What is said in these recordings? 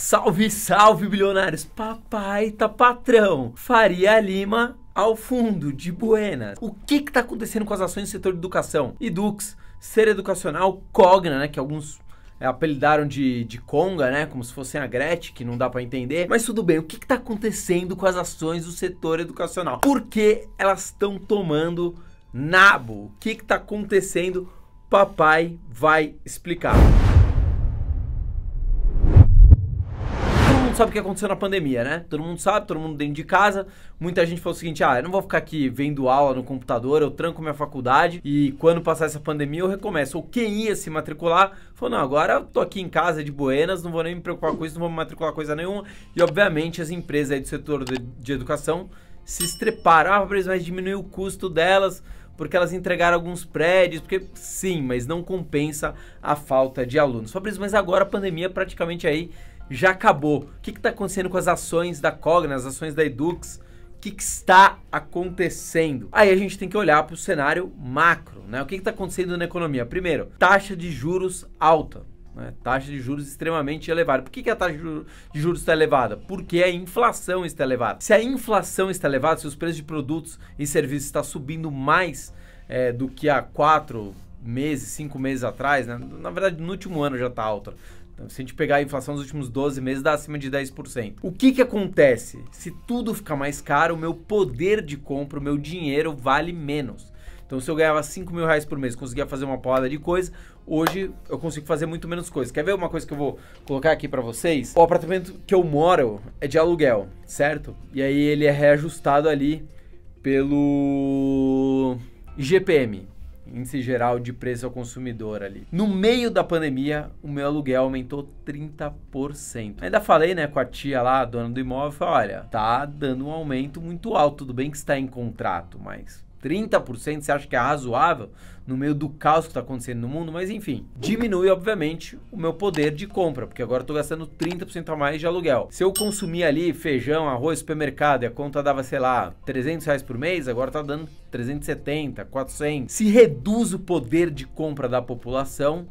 Salve, salve, bilionários! Papai tá patrão! Faria Lima ao fundo, de Buenas. O que que tá acontecendo com as ações do setor de educação? Edux, Ser Educacional, Cogna, né, que alguns é, apelidaram de, de Conga, né, como se fossem a Gretchen, que não dá para entender. Mas tudo bem, o que que tá acontecendo com as ações do setor educacional? Por que elas estão tomando nabo? O que que tá acontecendo? Papai vai explicar. sabe o que aconteceu na pandemia, né? Todo mundo sabe, todo mundo dentro de casa. Muita gente falou o seguinte: ah, eu não vou ficar aqui vendo aula no computador, eu tranco minha faculdade e quando passar essa pandemia eu recomeço. Ou quem ia se matricular falou: não, agora eu tô aqui em casa de buenas, não vou nem me preocupar com isso, não vou me matricular coisa nenhuma. E obviamente as empresas aí do setor de, de educação se estreparam. Ah, vai diminuir o custo delas porque elas entregaram alguns prédios, porque sim, mas não compensa a falta de alunos. Fabrício, mas agora a pandemia praticamente aí já acabou. O que está acontecendo com as ações da Cogna, as ações da Edux? O que, que, está acontecendo? Aí a gente tem que olhar para o cenário macro, né? O que está acontecendo na economia? Primeiro, taxa de juros alta. Né? Taxa de juros extremamente elevada. Por que, que a taxa de juros está elevada? Porque a inflação está elevada. Se a inflação está elevada, se os preços de produtos e serviços estão tá subindo mais é, do que há quatro meses, cinco meses atrás, né? na verdade no último ano já está alta. Então, se a gente pegar a inflação nos últimos 12 meses, dá acima de 10%. O que, que acontece? Se tudo fica mais caro, o meu poder de compra, o meu dinheiro vale menos. Então, se eu ganhava 5 mil reais por mês, conseguia fazer uma porrada de coisa, hoje eu consigo fazer muito menos coisa. Quer ver uma coisa que eu vou colocar aqui para vocês? O apartamento que eu moro é de aluguel, certo? E aí ele é reajustado ali pelo IGPM índice geral de preço ao consumidor ali. No meio da pandemia, o meu aluguel aumentou 30%. Ainda falei, né, com a tia lá, dona do imóvel, falei, olha, tá dando um aumento muito alto, tudo bem que está em contrato, mas 30% você acha que é razoável no meio do caos que está acontecendo no mundo, mas enfim, diminui obviamente o meu poder de compra, porque agora estou gastando 30% a mais de aluguel. Se eu consumir ali feijão, arroz, supermercado e a conta dava, sei lá, 300 reais por mês, agora está dando 370, 400. Se reduz o poder de compra da população,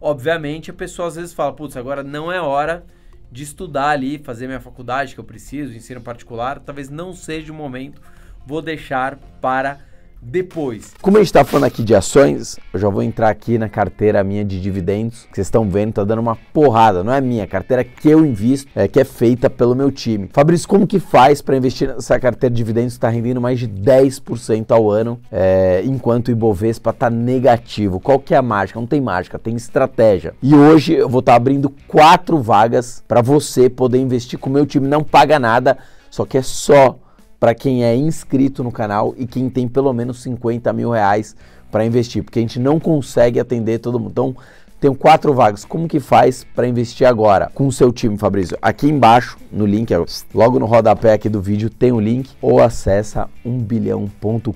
obviamente a pessoa às vezes fala, putz, agora não é hora de estudar ali, fazer minha faculdade que eu preciso, ensino particular, talvez não seja o momento, vou deixar para depois. Como a gente está falando aqui de ações, eu já vou entrar aqui na carteira minha de dividendos, que vocês estão vendo, tá dando uma porrada, não é minha, carteira que eu invisto, é que é feita pelo meu time. Fabrício, como que faz para investir nessa carteira de dividendos que está rendendo mais de 10% ao ano, é, enquanto o Ibovespa está negativo? Qual que é a mágica? Não tem mágica, tem estratégia. E hoje eu vou estar tá abrindo quatro vagas para você poder investir com o meu time, não paga nada, só que é só para quem é inscrito no canal e quem tem pelo menos 50 mil reais para investir, porque a gente não consegue atender todo mundo. Então, tenho quatro vagas. Como que faz para investir agora com o seu time, Fabrício? Aqui embaixo, no link, é logo no rodapé aqui do vídeo, tem o um link ou acessa umbilhão.com.br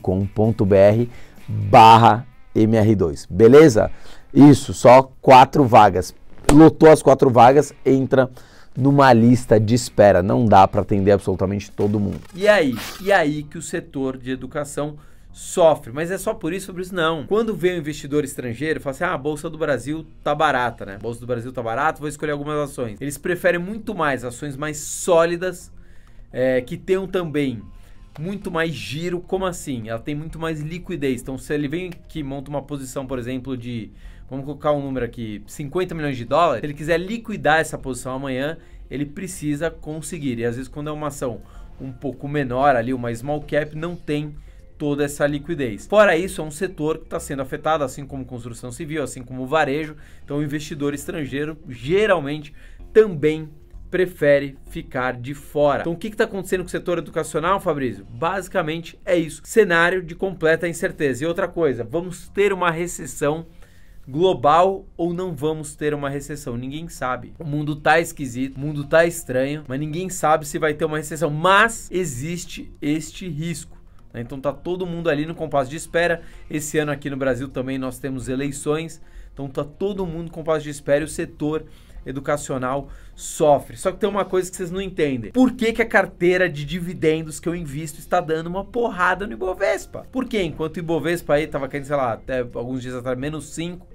barra MR2, beleza? Isso, só quatro vagas. Lotou as quatro vagas, entra numa lista de espera. Não dá para atender absolutamente todo mundo. E aí? E aí que o setor de educação sofre, mas é só por isso, por isso não. Quando vem um investidor estrangeiro, fala assim: "Ah, a bolsa do Brasil tá barata, né? A bolsa do Brasil tá barata, vou escolher algumas ações". Eles preferem muito mais ações mais sólidas é, que tenham também muito mais giro, como assim? Ela tem muito mais liquidez. Então, se ele vem que monta uma posição, por exemplo, de vamos colocar um número aqui, 50 milhões de dólares, se ele quiser liquidar essa posição amanhã, ele precisa conseguir. E às vezes quando é uma ação um pouco menor ali, uma small cap, não tem toda essa liquidez. Fora isso, é um setor que está sendo afetado, assim como construção civil, assim como varejo. Então, o investidor estrangeiro geralmente também prefere ficar de fora. Então, o que está acontecendo com o setor educacional, Fabrício? Basicamente é isso: cenário de completa incerteza. E outra coisa, vamos ter uma recessão global ou não vamos ter uma recessão. Ninguém sabe. O mundo tá esquisito, o mundo tá estranho, mas ninguém sabe se vai ter uma recessão. Mas existe este risco. Né? Então tá todo mundo ali no compasso de espera. Esse ano aqui no Brasil também nós temos eleições. Então tá todo mundo com compasso de espera e o setor educacional sofre. Só que tem uma coisa que vocês não entendem. Por que, que a carteira de dividendos que eu invisto está dando uma porrada no Ibovespa? Porque Enquanto o Ibovespa aí estava caindo, sei lá, até alguns dias atrás, menos 5,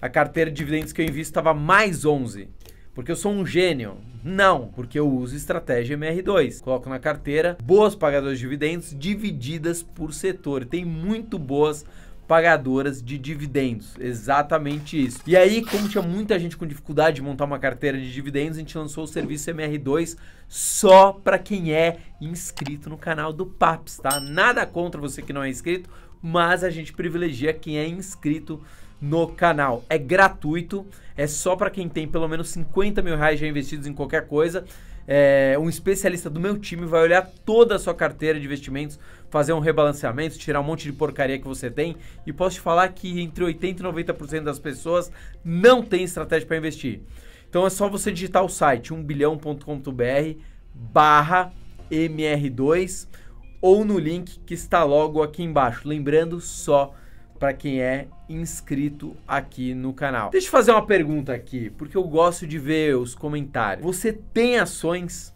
a carteira de dividendos que eu invisto estava mais 11. Porque eu sou um gênio. Não, porque eu uso estratégia MR2. Coloco na carteira boas pagadoras de dividendos divididas por setor. Tem muito boas pagadoras de dividendos. Exatamente isso. E aí, como tinha muita gente com dificuldade de montar uma carteira de dividendos, a gente lançou o serviço MR2 só para quem é inscrito no canal do PAPS, tá? Nada contra você que não é inscrito, mas a gente privilegia quem é inscrito no canal. É gratuito, é só para quem tem pelo menos 50 mil reais já investidos em qualquer coisa. É, um especialista do meu time vai olhar toda a sua carteira de investimentos, fazer um rebalanceamento, tirar um monte de porcaria que você tem. E posso te falar que entre 80% e 90% das pessoas não tem estratégia para investir. Então é só você digitar o site 1bilhão.com.br barra MR2 ou no link que está logo aqui embaixo. Lembrando só para quem é inscrito aqui no canal. Deixa eu fazer uma pergunta aqui, porque eu gosto de ver os comentários. Você tem ações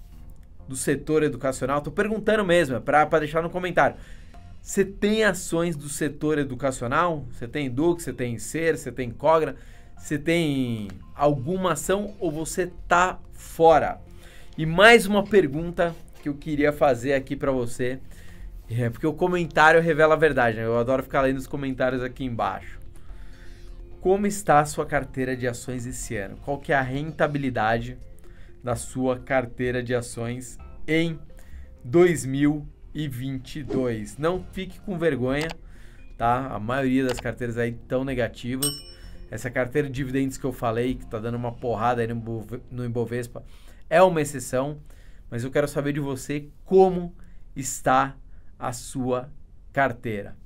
do setor educacional? Tô perguntando mesmo, é para deixar no comentário. Você tem ações do setor educacional? Você tem Duke, você tem Ser, você tem Cogra, você tem alguma ação ou você tá fora? E mais uma pergunta que eu queria fazer aqui para você é, porque o comentário revela a verdade, né? Eu adoro ficar lendo os comentários aqui embaixo. Como está a sua carteira de ações esse ano? Qual que é a rentabilidade da sua carteira de ações em 2022? Não fique com vergonha, tá? A maioria das carteiras aí estão negativas. Essa carteira de dividendos que eu falei, que está dando uma porrada aí no Ibovespa, é uma exceção. Mas eu quero saber de você como está a sua carteira.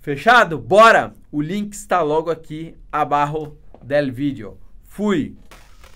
Fechado? Bora! O link está logo aqui abaixo del vídeo. Fui!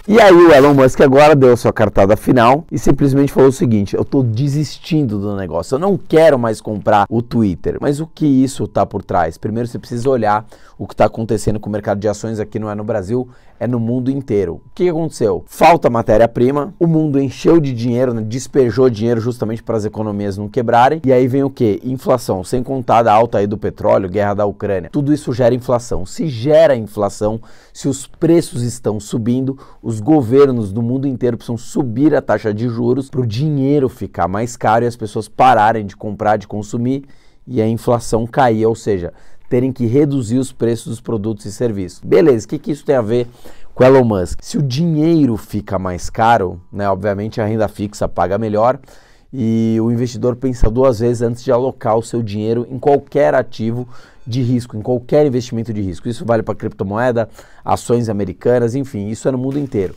E aí o Elon Musk agora deu a sua cartada final e simplesmente falou o seguinte: eu estou desistindo do negócio, eu não quero mais comprar o Twitter. Mas o que isso tá por trás? Primeiro você precisa olhar o que está acontecendo com o mercado de ações aqui não é no Brasil, é no mundo inteiro. O que aconteceu? Falta matéria-prima, o mundo encheu de dinheiro, né, despejou dinheiro justamente para as economias não quebrarem. E aí vem o que? Inflação, sem contar a alta aí do petróleo, guerra da Ucrânia. Tudo isso gera inflação. Se gera inflação, se os preços estão subindo, os governos do mundo inteiro precisam subir a taxa de juros para o dinheiro ficar mais caro e as pessoas pararem de comprar, de consumir e a inflação cair, ou seja, terem que reduzir os preços dos produtos e serviços. Beleza, o que, que isso tem a ver com Elon Musk? Se o dinheiro fica mais caro, né, obviamente a renda fixa paga melhor e o investidor pensa duas vezes antes de alocar o seu dinheiro em qualquer ativo de risco, em qualquer investimento de risco. Isso vale para criptomoeda, ações americanas, enfim, isso é no mundo inteiro.